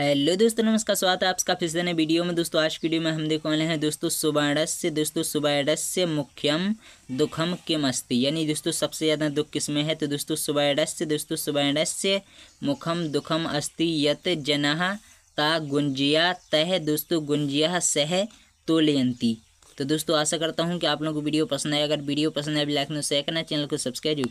hello दोस्तों नमस्कार स्वागत है आपका फिर से वीडियो में दोस्तों आज की वीडियो में हम देखने वाले हैं दोस्तों सुबाडस्य दोस्तों सुबाडस्य मुख्यम दुखम किम अस्ति यानी दोस्तों सबसे ज़्यादा दुख किसमें है तो दोस्तों सुबाडस्य दोस्तों सुबाडस्य मुखम दुखम अस्ति यत जनः ता गुंजिया तह दोस्तों गुंजिया सह तोलयंती तो दोस्तों आशा करता हूँ कि आप लोगों को वीडियो पसंद आए अगर वीडियो पसंद आए लाइक नो शेयर करना चैनल को सब्सक्राइब